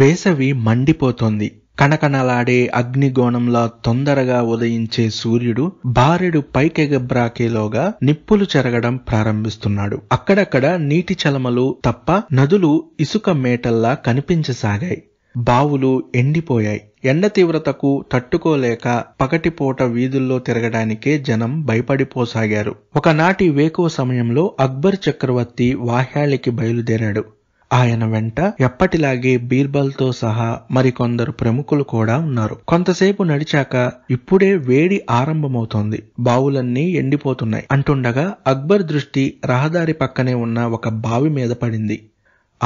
వేసవి మండిపోతోంది కనకనలాడే అగ్నిగోణంలా తొందరగా ఉదయించే సూర్యుడు బారెడు పైకెగబ్రాకేలోగా నిప్పులు చెరగడం ప్రారంభిస్తున్నాడు అక్కడక్కడ నీటి చలమలు తప్ప నదులు ఇసుక మేటల్లా కనిపించసాగాయి బావులు ఎండిపోయాయి ఎండ తీవ్రతకు తట్టుకోలేక పగటిపూట వీధుల్లో తిరగడానికే జనం భయపడిపోసాగారు ఒకనాటి వేకువ సమయంలో అక్బర్ చక్రవర్తి వాహ్యాళికి బయలుదేరాడు ఆయన వెంట ఎప్పటిలాగే బీర్బల్తో సహా మరికొందరు ప్రముఖులు కూడా ఉన్నారు కొంతసేపు నడిచాక ఇప్పుడే వేడి ఆరంభమవుతోంది బావులన్నీ ఎండిపోతున్నాయి అంటుండగా అక్బర్ దృష్టి రహదారి పక్కనే ఉన్న ఒక బావి మీద పడింది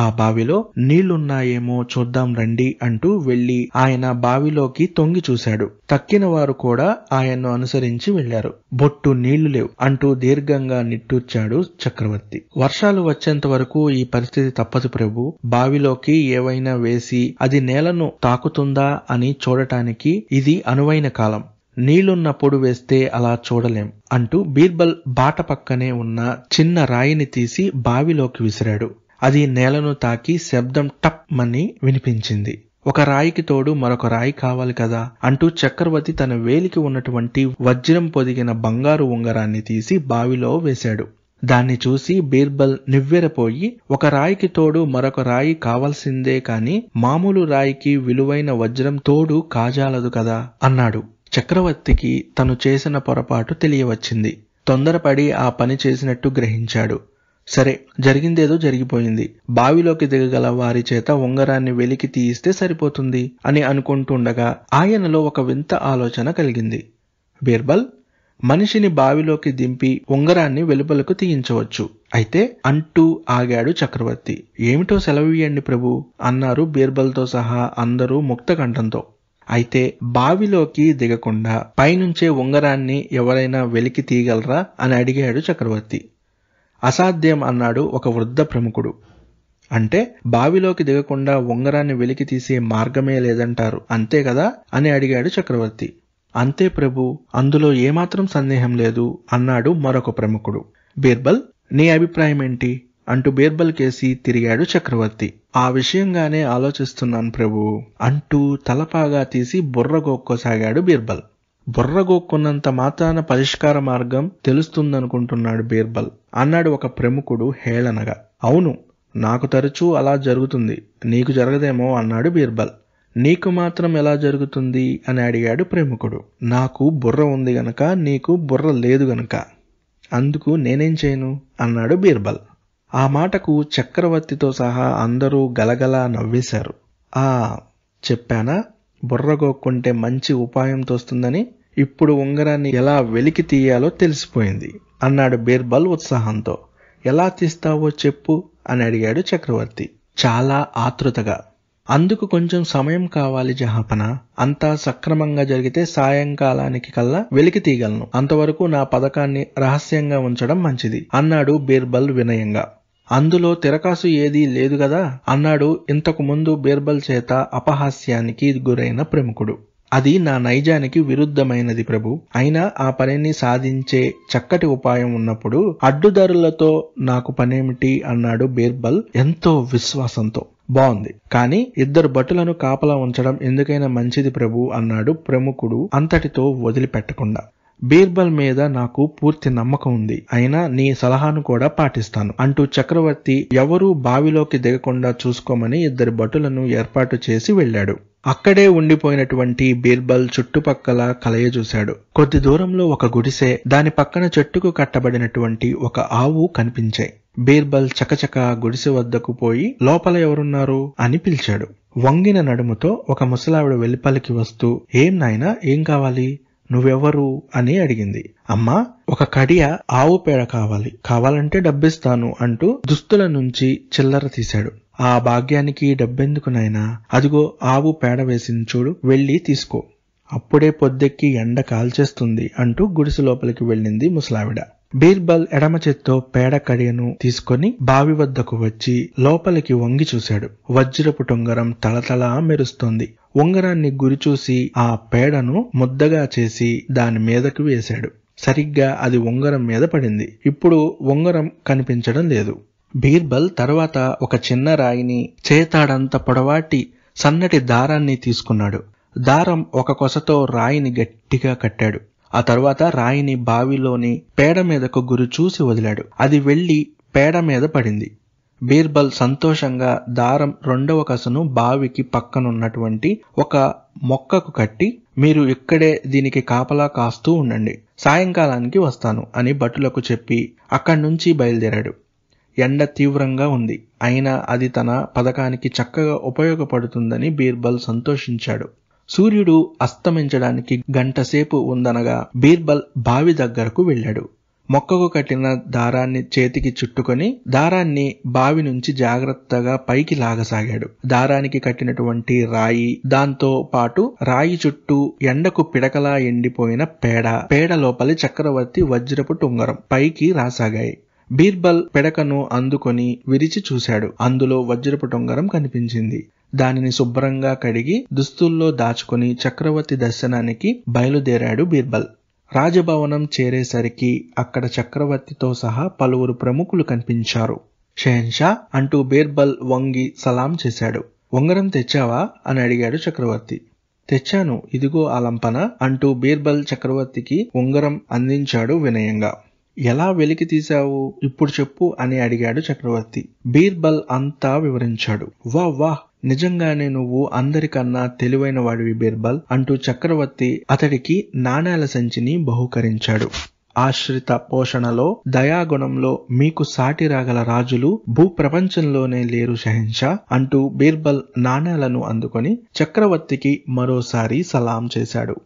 ఆ బావిలో నీళ్లున్నాయేమో చూద్దాం రండి అంటూ వెళ్లి ఆయన బావిలోకి తొంగి చూశాడు తక్కిన వారు కూడా ఆయన్ను అనుసరించి వెళ్లారు బొట్టు నీళ్లు లేవు అంటూ దీర్ఘంగా నిట్టూర్చాడు చక్రవర్తి వర్షాలు వచ్చేంత వరకు ఈ పరిస్థితి తప్పదు ప్రభు బావిలోకి ఏవైనా వేసి అది నేలను తాకుతుందా అని చూడటానికి ఇది అనువైన కాలం నీళ్లున్నప్పుడు వేస్తే అలా చూడలేం అంటూ బీర్బల్ బాట పక్కనే ఉన్న చిన్న రాయిని తీసి బావిలోకి విసిరాడు అది నేలను తాకి శబ్దం టప్ అని వినిపించింది ఒక రాయికి తోడు మరొక రాయి కావాలి కదా అంటూ చక్రవర్తి తన వేలికి ఉన్నటువంటి వజ్రం పొదిగిన బంగారు ఉంగరాన్ని తీసి బావిలో వేశాడు దాన్ని చూసి బీర్బల్ నివ్వెరపోయి ఒక రాయికి తోడు మరొక రాయి కావాల్సిందే కాని మామూలు రాయికి విలువైన వజ్రం తోడు కాజాలదు కదా అన్నాడు చక్రవర్తికి తను చేసిన పొరపాటు తెలియవచ్చింది తొందరపడి ఆ పని చేసినట్టు గ్రహించాడు సరే జరిగిందేదో జరిగిపోయింది బావిలోకి దిగగల వారి చేత ఉంగరాన్ని వెలికి తీయిస్తే సరిపోతుంది అని అనుకుంటుండగా ఆయనలో ఒక వింత ఆలోచన కలిగింది బీర్బల్ మనిషిని బావిలోకి దింపి ఉంగరాన్ని వెలుపలకు తీయించవచ్చు అయితే అంటూ ఆగాడు చక్రవర్తి ఏమిటో సెలవియండి ప్రభు అన్నారు బీర్బల్తో సహా అందరూ ముక్తకంఠంతో అయితే బావిలోకి దిగకుండా పైనుంచే ఉంగరాన్ని ఎవరైనా వెలికి తీయగలరా అని అడిగాడు చక్రవర్తి అసాధ్యం అన్నాడు ఒక వృద్ధ ప్రముఖుడు అంటే బావిలోకి దిగకుండా ఉంగరాన్ని వెలికి తీసే మార్గమే లేదంటారు అంతే కదా అని అడిగాడు చక్రవర్తి అంతే ప్రభు అందులో ఏమాత్రం సందేహం లేదు అన్నాడు మరొక ప్రముఖుడు బీర్బల్ నీ అభిప్రాయం ఏంటి అంటూ బీర్బల్ కేసి తిరిగాడు చక్రవర్తి ఆ విషయంగానే ఆలోచిస్తున్నాను ప్రభు అంటూ తలపాగా తీసి బుర్ర గోక్కోసాగాడు బీర్బల్ బుర్ర గోక్కున్నంత మాత్రాన పరిష్కార మార్గం తెలుస్తుందనుకుంటున్నాడు బీర్బల్ అన్నాడు ఒక ప్రముఖుడు హేళనగా అవును నాకు తరచూ అలా జరుగుతుంది నీకు జరగదేమో అన్నాడు బీర్బల్ నీకు మాత్రం ఎలా జరుగుతుంది అని అడిగాడు ప్రముఖుడు నాకు బుర్ర ఉంది గనక నీకు బుర్ర లేదు గనక అందుకు నేనేం చేయను అన్నాడు బీర్బల్ ఆ మాటకు చక్రవర్తితో సహా అందరూ గలగలా నవ్వేశారు ఆ చెప్పానా బుర్రగోక్కుంటే మంచి ఉపాయం తోస్తుందని ఇప్పుడు ఉంగరాన్ని ఎలా వెలికి తీయాలో తెలిసిపోయింది అన్నాడు బీర్బల్ ఉత్సాహంతో ఎలా తీస్తావో చెప్పు అని అడిగాడు చక్రవర్తి చాలా ఆతృతగా అందుకు కొంచెం సమయం కావాలి జహాపన అంతా సక్రమంగా జరిగితే సాయంకాలానికి కల్లా వెలికి తీయగలను అంతవరకు నా పథకాన్ని రహస్యంగా ఉంచడం మంచిది అన్నాడు బీర్బల్ వినయంగా అందులో తిరకాసు ఏదీ లేదు గదా అన్నాడు ఇంతకు ముందు బీర్బల్ చేత అపహాస్యానికి గురైన ప్రముఖుడు అది నా నైజానికి విరుద్ధమైనది ప్రభు అయినా ఆ పనిని సాధించే చక్కటి ఉపాయం ఉన్నప్పుడు అడ్డుదారులతో నాకు పనేమిటి అన్నాడు బీర్బల్ ఎంతో విశ్వాసంతో బాగుంది కానీ ఇద్దరు భటులను కాపలా ఉంచడం ఎందుకైనా మంచిది ప్రభు అన్నాడు ప్రముఖుడు అంతటితో వదిలిపెట్టకుండా బీర్బల్ మీద నాకు పూర్తి నమ్మకం ఉంది అయినా నీ సలహాను కూడా పాటిస్తాను అంటూ చక్రవర్తి ఎవరూ బావిలోకి దిగకుండా చూసుకోమని ఇద్దరు భటులను ఏర్పాటు చేసి వెళ్ళాడు అక్కడే ఉండిపోయినటువంటి బీర్బల్ చుట్టుపక్కల కలయ చూశాడు కొద్ది దూరంలో ఒక గుడిసె దాని పక్కన చెట్టుకు కట్టబడినటువంటి ఒక ఆవు కనిపించాయి బీర్బల్ చకచక గుడిసె వద్దకు పోయి లోపల ఎవరున్నారు అని పిలిచాడు వంగిన నడుముతో ఒక ముసలావిడ వెలిపలికి వస్తూ ఏం నాయనా ఏం కావాలి నువ్వెవరు అని అడిగింది అమ్మా ఒక కడియ ఆవు పేడ కావాలి కావాలంటే డబ్బిస్తాను అంటూ దుస్తుల నుంచి చిల్లర తీశాడు ఆ భాగ్యానికి డబ్బెందుకు నాయనా అదిగో ఆవు పేడ వేసింది చూడు వెళ్ళి తీసుకో అప్పుడే పొద్దెక్కి ఎండ కాల్చేస్తుంది అంటూ గుడిసె లోపలికి వెళ్ళింది ముసలావిడ బీర్బల్ ఎడమ చేత్తో పేడ కడియను తీసుకొని బావి వద్దకు వచ్చి లోపలికి వంగి చూశాడు వజ్రపు టొంగరం తలతలా మెరుస్తోంది ఉంగరాన్ని గురిచూసి ఆ పేడను ముద్దగా చేసి దాని మీదకు వేశాడు సరిగ్గా అది ఉంగరం మీద పడింది ఇప్పుడు ఉంగరం కనిపించడం లేదు బీర్బల్ తర్వాత ఒక చిన్న రాయిని చేతాడంత పొడవాటి సన్నటి దారాన్ని తీసుకున్నాడు దారం ఒక కొసతో రాయిని గట్టిగా కట్టాడు ఆ తర్వాత రాయిని బావిలోని పేడ మీదకు గురి చూసి వదిలాడు అది వెళ్లి పేడ మీద పడింది బీర్బల్ సంతోషంగా దారం రెండవ కసును బావికి పక్కనున్నటువంటి ఒక మొక్కకు కట్టి మీరు ఇక్కడే దీనికి కాపలా కాస్తూ ఉండండి సాయంకాలానికి వస్తాను అని భటులకు చెప్పి అక్కడి నుంచి బయలుదేరాడు ఎండ తీవ్రంగా ఉంది అయినా అది తన పథకానికి చక్కగా ఉపయోగపడుతుందని బీర్బల్ సంతోషించాడు సూర్యుడు అస్తమించడానికి గంటసేపు ఉందనగా బీర్బల్ బావి దగ్గరకు వెళ్ళాడు మొక్కకు కట్టిన దారాన్ని చేతికి చుట్టుకొని దారాన్ని బావి నుంచి జాగ్రత్తగా పైకి లాగసాగాడు దారానికి కట్టినటువంటి రాయి దాంతో పాటు రాయి చుట్టూ ఎండకు పిడకలా ఎండిపోయిన పేడ పేడ లోపలి చక్రవర్తి వజ్రపు టుంగరం పైకి రాసాగాయి బీర్బల్ పిడకను అందుకొని విరిచి చూశాడు అందులో వజ్రపు టొంగరం కనిపించింది దానిని శుభ్రంగా కడిగి దుస్తుల్లో దాచుకొని చక్రవర్తి దర్శనానికి బయలుదేరాడు బీర్బల్ రాజభవనం చేరేసరికి అక్కడ చక్రవర్తితో సహా పలువురు ప్రముఖులు కనిపించారు షెహన్షా అంటూ బీర్బల్ వంగి సలాం చేశాడు ఉంగరం తెచ్చావా అని అడిగాడు చక్రవర్తి తెచ్చాను ఇదిగో ఆ లంపన అంటూ బీర్బల్ చక్రవర్తికి ఉంగరం అందించాడు వినయంగా ఎలా వెలికి తీశావు ఇప్పుడు చెప్పు అని అడిగాడు చక్రవర్తి బీర్బల్ అంతా వివరించాడు వా వాహ్ నిజంగానే నువ్వు అందరికన్నా తెలివైన వాడివి బీర్బల్ అంటూ చక్రవర్తి అతడికి నాణేల సంచిని బహుకరించాడు ఆశ్రిత పోషణలో దయాగుణంలో మీకు సాటి రాగల రాజులు భూప్రపంచంలోనే లేరు షహింషా అంటూ బీర్బల్ నాణేలను అందుకొని చక్రవర్తికి మరోసారి సలాం చేశాడు